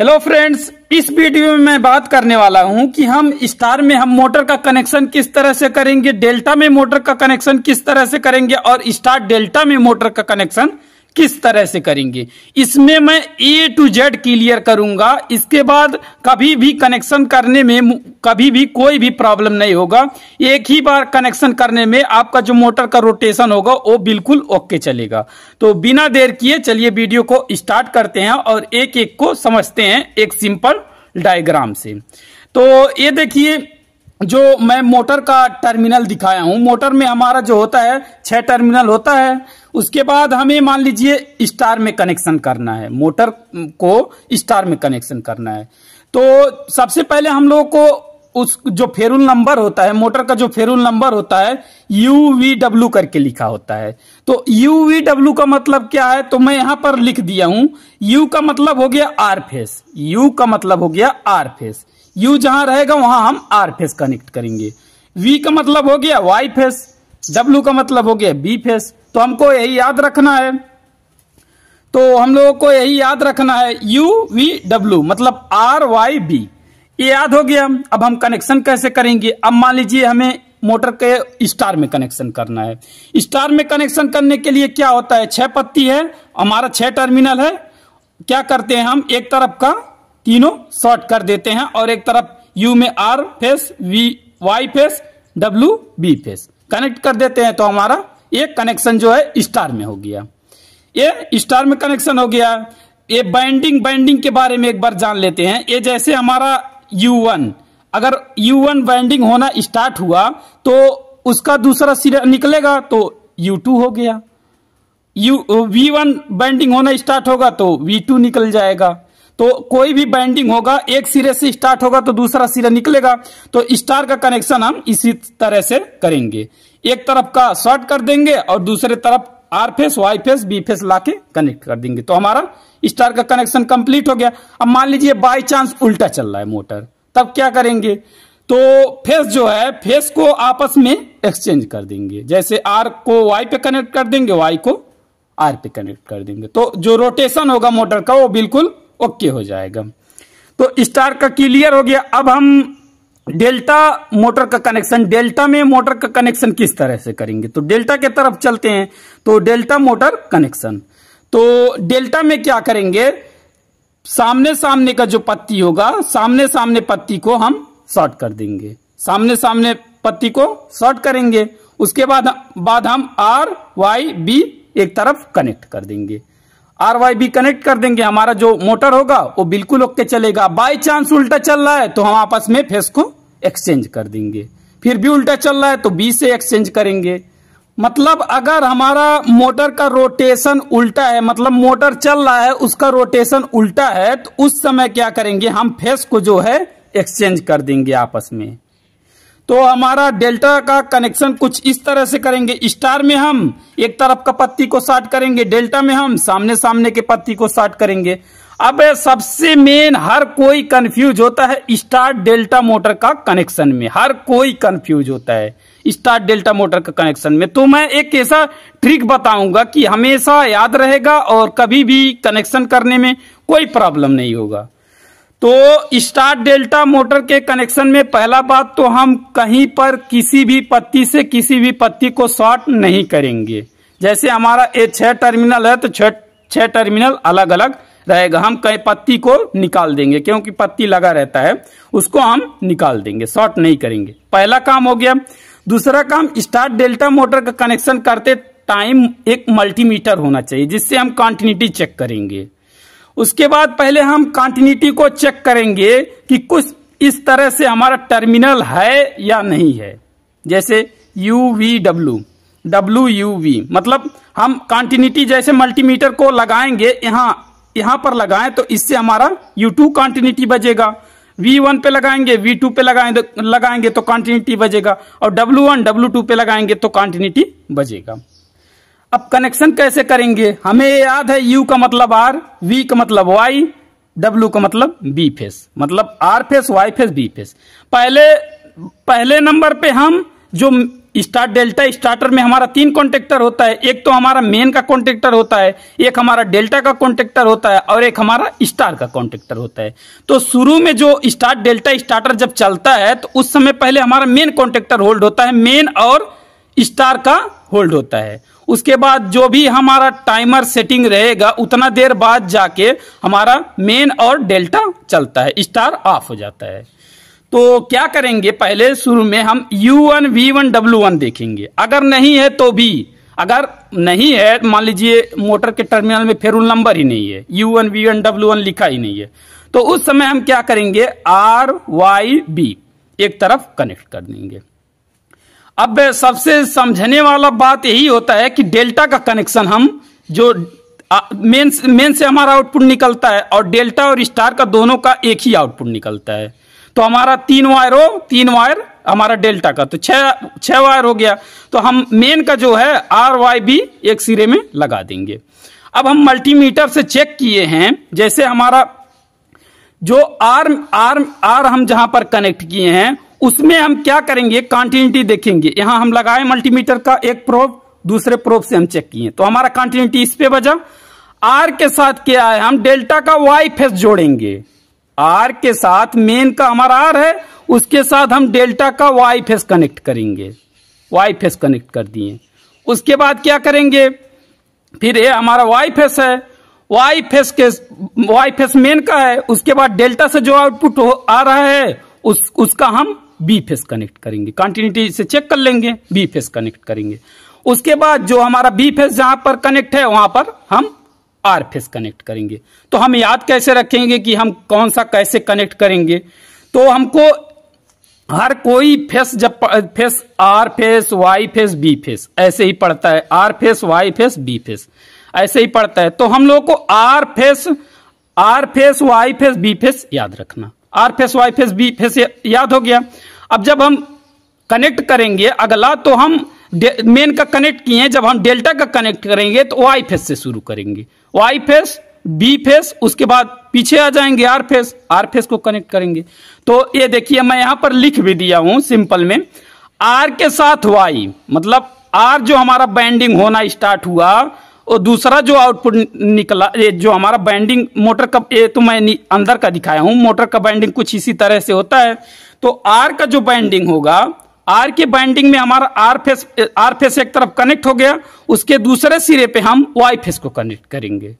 hello friends इस video में मैं बात करने वाला हूं कि हम स्टार में हम मोटर का कनेक्शन किस तरह से करेंगे डेल्टा में मोटर का कनेक्शन किस तरह से करेंगे और स्टार डेल्टा में मोटर का कनेक्शन किस तरह से करेंगे इसमें मैं ए टू जेड क्लियर करूंगा इसके बाद कभी भी कनेक्शन करने में कभी भी कोई भी प्रॉब्लम नहीं होगा एक ही बार कनेक्शन करने में आपका जो मोटर का रोटेशन होगा वो बिल्कुल ओके चलेगा तो बिना देर किए चलिए वीडियो को स्टार्ट करते हैं और एक एक को समझते हैं एक सिंपल डायग्राम से तो ये देखिए जो मैं मोटर का टर्मिनल दिखाया हूं मोटर में हमारा जो होता है छह टर्मिनल होता है उसके बाद हमें मान लीजिए स्टार में कनेक्शन करना है मोटर को स्टार में कनेक्शन करना है तो सबसे पहले हम लोगों को उस जो फेरुल नंबर होता है मोटर का जो फेरुल नंबर होता है यू वी डब्ल्यू करके लिखा होता है तो यू वी डब्ल्यू का मतलब क्या है तो मैं यहां पर लिख दिया हूं यू का मतलब हो गया आर फेस यू का मतलब हो गया आर फेस यू जहां रहेगा वहां हम आर फेस कनेक्ट करेंगे वी का मतलब हो गया वाई फेस डब्ल्यू का मतलब हो गया बी फेस तो हमको यही याद रखना है तो हम लोगों को यही याद रखना है यू वी डब्ल्यू मतलब आर वाई बी ये याद हो गया अब हम कनेक्शन कैसे करेंगे अब मान लीजिए हमें मोटर के स्टार में कनेक्शन करना है स्टार में कनेक्शन करने के लिए क्या होता है छह पत्ती है हमारा छह टर्मिनल है क्या करते हैं हम एक तरफ का तीनों शॉर्ट कर देते हैं और एक तरफ यू में R phase V Y phase W B phase connect कर देते हैं तो हमारा ये कनेक्शन जो है स्टार में हो गया ये स्टार में कनेक्शन हो गया ये बाइंडिंग बाइंडिंग के बारे में एक बार जान लेते हैं ये जैसे हमारा U1 अगर U1 बाइंडिंग होना स्टार्ट हुआ तो उसका दूसरा सिरा निकलेगा तो U2 हो गया यू वी वन बाइंडिंग होना स्टार्ट होगा तो V2 निकल जाएगा तो कोई भी बाइंडिंग होगा एक सिरे से स्टार्ट होगा तो दूसरा सिरा निकलेगा तो स्टार का कनेक्शन हम इसी तरह से करेंगे एक तरफ का शॉर्ट कर देंगे और दूसरे तरफ R phase Y phase B phase ला के कनेक्ट कर देंगे तो हमारा स्टार का कनेक्शन कंप्लीट हो गया अब मान लीजिए बाई चांस उल्टा चल रहा है मोटर तब क्या करेंगे तो फेस जो है फेस को आपस में एक्सचेंज कर देंगे जैसे आर को वाई पे कनेक्ट कर देंगे वाई को आर पे कनेक्ट कर देंगे तो जो रोटेशन होगा मोटर का वो बिल्कुल ओके हो जाएगा तो स्टार का क्लियर हो गया अब हम डेल्टा मोटर का कनेक्शन डेल्टा में मोटर का कनेक्शन किस तरह से करेंगे तो डेल्टा के तरफ चलते हैं तो डेल्टा मोटर कनेक्शन तो डेल्टा में क्या करेंगे सामने सामने का जो पत्ती होगा सामने सामने पत्ती को हम शॉर्ट कर देंगे सामने सामने पत्ती को शॉर्ट करेंगे उसके बाद बाद हम आर वाई बी एक तरफ कनेक्ट कर देंगे बी कनेक्ट कर देंगे हमारा जो मोटर होगा वो बिल्कुल ओके चलेगा बाय चांस उल्टा चल रहा है तो हम आपस में फेस को एक्सचेंज कर देंगे फिर भी उल्टा चल रहा है तो बी से एक्सचेंज करेंगे मतलब अगर हमारा मोटर का रोटेशन उल्टा है मतलब मोटर चल रहा है उसका रोटेशन उल्टा है तो उस समय क्या करेंगे हम फेस को जो है एक्सचेंज कर देंगे आपस में तो हमारा डेल्टा का कनेक्शन कुछ इस तरह से करेंगे स्टार में हम एक तरफ का पत्ती को शार्ट करेंगे डेल्टा में हम सामने सामने के पत्ती को शार्ट करेंगे अब सबसे मेन हर कोई कंफ्यूज होता है स्टार डेल्टा मोटर का कनेक्शन में हर कोई कंफ्यूज होता है स्टार डेल्टा मोटर का कनेक्शन में तो मैं एक ऐसा ट्रिक बताऊंगा कि हमेशा याद रहेगा और कभी भी कनेक्शन करने में कोई प्रॉब्लम नहीं होगा तो स्टार डेल्टा मोटर के कनेक्शन में पहला बात तो हम कहीं पर किसी भी पत्ती से किसी भी पत्ती को शॉर्ट नहीं करेंगे जैसे हमारा ये छह टर्मिनल है तो छह टर्मिनल अलग अलग रहेगा हम कई पत्ती को निकाल देंगे क्योंकि पत्ती लगा रहता है उसको हम निकाल देंगे शॉर्ट नहीं करेंगे पहला काम हो गया दूसरा काम स्टार डेल्टा मोटर का कनेक्शन करते टाइम एक मल्टीमीटर होना चाहिए जिससे हम कॉन्टिन्यूटी चेक करेंगे उसके बाद पहले हम कॉन्टिन्यूटी को चेक करेंगे कि कुछ इस तरह से हमारा टर्मिनल है या नहीं है जैसे U V W W U V मतलब हम कॉन्टिन्यूटी जैसे मल्टीमीटर को लगाएंगे यहाँ यहाँ पर लगाएं तो इससे हमारा यू टू कॉन्टिन्यूटी बजेगा वी वन पे लगाएंगे वी टू पे लगाएंगे तो, लगाएंगे तो कॉन्टिन्यूटी बजेगा और डब्ल्यू वन डब्लू टू पे लगाएंगे तो कॉन्टिन्यूटी बजेगा अब कनेक्शन कैसे करेंगे हमें याद है यू का मतलब आर वी का मतलब वाई डब्ल्यू का मतलब बी फेस मतलब R phase Y phase B phase पहले पहले नंबर पे हम जो स्टार्ट डेल्टा स्टार्टर में हमारा तीन कॉन्टेक्टर होता है एक तो हमारा मेन का कॉन्टेक्टर होता है एक हमारा डेल्टा का कॉन्टेक्टर होता है और एक हमारा स्टार का कॉन्टेक्टर होता है तो शुरू में जो स्टार्ट डेल्टा स्टार्टर जब चलता है तो उस समय पहले हमारा मेन कॉन्टेक्टर होल्ड होता है मेन और स्टार का होल्ड होता है उसके बाद जो भी हमारा टाइमर सेटिंग रहेगा उतना देर बाद जाके हमारा मेन और डेल्टा चलता है स्टार ऑफ हो जाता है तो क्या करेंगे पहले शुरू में हम you V1 V one one देखेंगे अगर नहीं है तो भी अगर नहीं है मान लीजिए मोटर के टर्मिनल में फेरुल नंबर ही नहीं है U V1 V one W one लिखा ही नहीं है तो उस समय हम क्या करेंगे आर वाई बी एक तरफ कनेक्ट कर देंगे अब सबसे समझने वाला बात यही होता है कि डेल्टा का कनेक्शन हम जो मेन मेन से हमारा आउटपुट निकलता है और डेल्टा और स्टार का दोनों का एक ही आउटपुट निकलता है तो हमारा तीन वायर हो तीन वायर हमारा डेल्टा का तो छह छह वायर हो गया तो हम मेन का जो है आर वाई बी एक सिरे में लगा देंगे अब हम मल्टीमीटर से चेक किए हैं जैसे हमारा जो आर आर आर हम जहां पर कनेक्ट किए हैं उसमें हम क्या करेंगे कॉन्टिन्यूटी देखेंगे यहां हम लगाए मल्टीमीटर का एक प्रोब दूसरे प्रोब से हम चेक किए तो हमारा कॉन्टिन्यूटी इस पे बजा आर के साथ क्या है हम डेल्टा का वाई फेस जोड़ेंगे आर के साथ मेन का हमारा आर है उसके साथ हम डेल्टा का वाई फेस कनेक्ट करेंगे वाई फेस कनेक्ट कर दिए उसके बाद क्या करेंगे फिर ये हमारा वाई फेस है वाई फेस के वाई फेस मेन का है उसके बाद डेल्टा से जो आउटपुट आ रहा है उस उसका हम बी फेस कनेक्ट करेंगे कंटिन्यूटी से चेक कर लेंगे बी फेस कनेक्ट करेंगे उसके बाद जो हमारा बी फेस जहां पर कनेक्ट है वहां पर हम आर फेस कनेक्ट करेंगे तो हम याद कैसे रखेंगे कि हम कौन सा कैसे कनेक्ट करेंगे तो हमको हर कोई फेस जब phase R phase Y phase B phase ऐसे ही पड़ता है R phase Y phase B phase ऐसे ही पड़ता है तो हम लोग को R phase R phase Y phase B phase याद रखना R phase Y phase B phase याद हो गया अब जब हम कनेक्ट करेंगे अगला तो हम मेन का कनेक्ट किए जब हम डेल्टा का कनेक्ट करेंगे तो वाई फेस से शुरू करेंगे वाई फेस बी फेस उसके बाद पीछे आ जाएंगे आर फेस आर फेस को कनेक्ट करेंगे तो ये देखिए मैं यहां पर लिख भी दिया हूं सिंपल में आर के साथ वाई मतलब आर जो हमारा बैंडिंग होना स्टार्ट हुआ और दूसरा जो आउटपुट निकला ये जो हमारा बैंडिंग मोटर का ये तो मैं अंदर का दिखाया हूं मोटर का बैंडिंग कुछ इसी तरह से होता है तो आर का जो बाइंडिंग होगा आर के बाइंडिंग में हमारा आर फेस आर फेस एक तरफ कनेक्ट हो गया उसके दूसरे सिरे पे हम वाई फेस को कनेक्ट करेंगे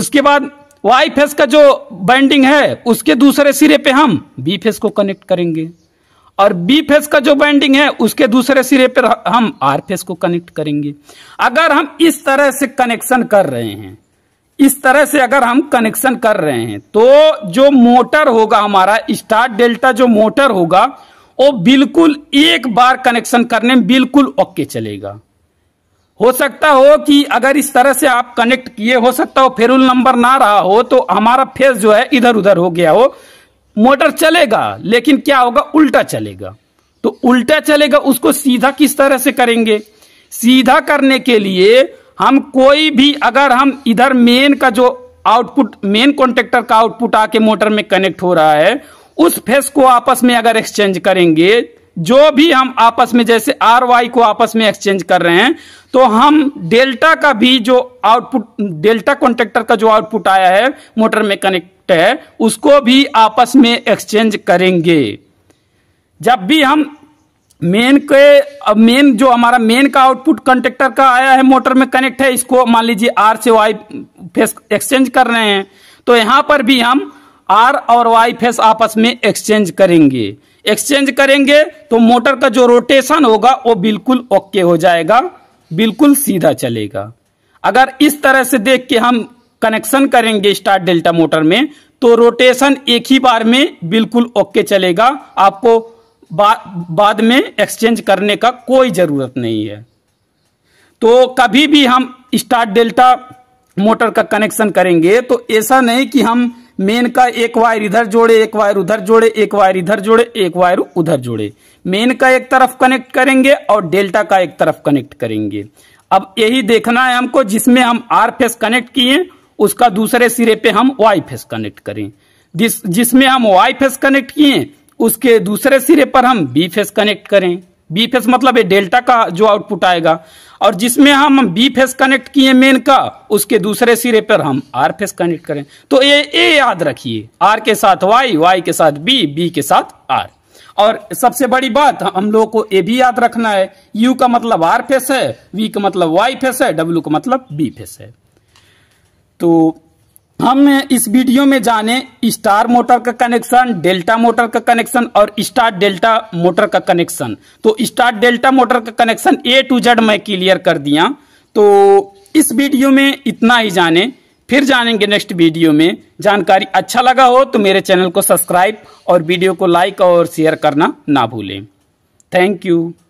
उसके बाद वाई फेस का जो बाइंडिंग है उसके दूसरे सिरे पे हम बी फेस को कनेक्ट करेंगे और बी फेस का जो बाइंडिंग है उसके दूसरे सिरे पर हम आर फेस को कनेक्ट करेंगे अगर हम इस तरह से कनेक्शन कर रहे हैं इस तरह से अगर हम कनेक्शन कर रहे हैं तो जो मोटर होगा हमारा स्टार डेल्टा जो मोटर होगा वो बिल्कुल एक बार कनेक्शन करने में बिल्कुल ओके चलेगा हो सकता हो कि अगर इस तरह से आप कनेक्ट किए हो सकता हो फेरुल नंबर ना रहा हो तो हमारा फेस जो है इधर उधर हो गया हो मोटर चलेगा लेकिन क्या होगा उल्टा चलेगा तो उल्टा चलेगा उसको सीधा किस तरह से करेंगे सीधा करने के लिए हम कोई भी अगर हम इधर मेन का जो आउटपुट मेन कॉन्टेक्टर का आउटपुट आके मोटर में कनेक्ट हो रहा है उस फेस को आपस में अगर एक्सचेंज करेंगे जो भी हम आपस में जैसे आर वाई को आपस में एक्सचेंज कर रहे हैं तो हम डेल्टा का भी जो आउटपुट डेल्टा कॉन्ट्रेक्टर का जो आउटपुट आया है मोटर में कनेक्ट है उसको भी आपस में एक्सचेंज करेंगे जब भी हम मेन के अब मेन जो हमारा मेन का आउटपुट कंटेक्टर का आया है मोटर में कनेक्ट है इसको मान लीजिए आर से वाई फेस एक्सचेंज कर रहे हैं तो यहां पर भी हम आर और वाई फेस आपस में एक्सचेंज करेंगे एक्सचेंज करेंगे तो मोटर का जो रोटेशन होगा वो बिल्कुल ओके हो जाएगा बिल्कुल सीधा चलेगा अगर इस तरह से देख के हम कनेक्शन करेंगे स्टार डेल्टा मोटर में तो रोटेशन एक ही बार में बिल्कुल ओके चलेगा आपको बा, बाद में एक्सचेंज करने का कोई ज़रूरत नहीं है तो कभी भी हम स्टार डेल्टा मोटर का कनेक्शन करेंगे तो ऐसा नहीं कि हम मेन का एक वायर इधर जोड़े एक वायर उधर जोड़े एक वायर इधर जोड़े एक वायर उधर जोड़े मेन का एक तरफ कनेक्ट करेंगे और डेल्टा का एक तरफ कनेक्ट करेंगे अब यही देखना है हमको जिसमें हम आर फेस कनेक्ट किए उसका दूसरे सिरे पे हम वाई फेस कनेक्ट करें जिस जिसमें हम वाई फेस कनेक्ट किए उसके दूसरे सिरे पर हम बी फेस कनेक्ट करें बी फेस मतलब है डेल्टा का जो आउटपुट आएगा और जिसमें हम बी फेस कनेक्ट किए मेन का उसके दूसरे सिरे पर हम आर फेस कनेक्ट करें तो ये ए याद रखिए आर के साथ वाई वाई के साथ बी बी के साथ आर और सबसे बड़ी बात हम लोगों को ये भी याद रखना है यू का मतलब आर फेस है वी का मतलब वाई फेस है डब्ल्यू का मतलब बी फेस है तो हम इस वीडियो में जाने स्टार मोटर का कनेक्शन डेल्टा मोटर का कनेक्शन और स्टार डेल्टा मोटर का कनेक्शन तो स्टार डेल्टा मोटर का कनेक्शन ए टू जेड मैं क्लियर कर दिया तो इस वीडियो में इतना ही जाने फिर जानेंगे नेक्स्ट वीडियो में जानकारी अच्छा लगा हो तो मेरे चैनल को सब्सक्राइब और वीडियो को लाइक और शेयर करना ना भूलें थैंक यू